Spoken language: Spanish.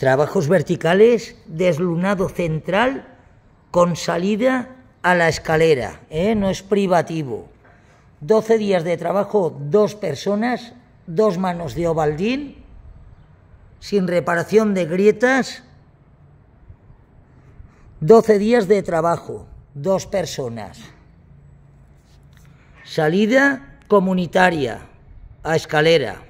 Trabajos verticales, deslunado central con salida a la escalera, ¿eh? no es privativo. 12 días de trabajo, dos personas, dos manos de ovaldín, sin reparación de grietas. 12 días de trabajo, dos personas. Salida comunitaria a escalera.